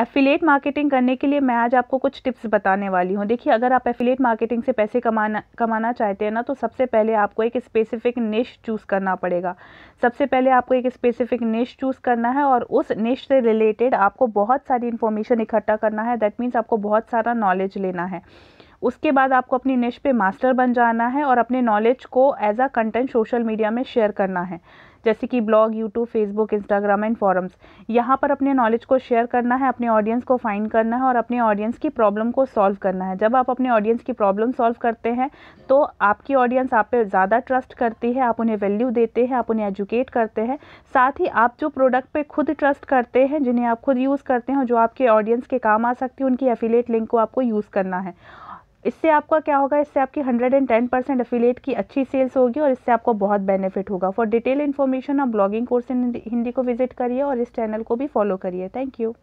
affiliate marketing करने के लिए मैं आज आपको कुछ टिप्स बताने वाली हूँ देखिए अगर आप एफिलेट मार्केटिंग से पैसे कमाना कमाना चाहते हैं ना तो सबसे पहले आपको एक स्पेसिफिक निश चूज़ करना पड़ेगा सबसे पहले आपको एक स्पेसिफिक निश चूज़ करना है और उस निश से रिलेटेड आपको बहुत सारी इन्फॉर्मेशन इकट्ठा करना है दैट मीन्स आपको बहुत सारा नॉलेज लेना है उसके बाद आपको अपनी निश पे मास्टर बन जाना है और अपने नॉलेज को as a content social media में शेयर करना है जैसे कि blog YouTube Facebook Instagram and forums यहाँ पर अपने नॉलेज को शेयर करना है अपने ऑडियंस को फाइंड करना है और अपने ऑडियंस की प्रॉब्लम को सॉल्व करना है जब आप अपने ऑडियंस की प्रॉब्लम सॉल्व करते हैं तो आपकी ऑडियंस आप पे ज़्यादा ट्रस्ट करती है आप उन्हें वैल्यू देते हैं आप उन्हें एजुकेट करते हैं साथ ही आप जो प्रोडक्ट पर खुद ट्रस्ट करते हैं जिन्हें आप खुद यूज़ करते हैं जो आपके ऑडियंस के काम आ सकती है उनकी एफिलेट लिंक को आपको यूज़ करना है इससे आपका क्या होगा इससे आपकी 110 परसेंट अफिलेट की अच्छी सेल्स होगी और इससे आपको बहुत बेनिफिट होगा फॉर डिटेल इन्फॉर्मेशन आप ब्लॉगिंग कोर्स इन हिंदी को विजिट करिए और इस चैनल को भी फॉलो करिए थैंक यू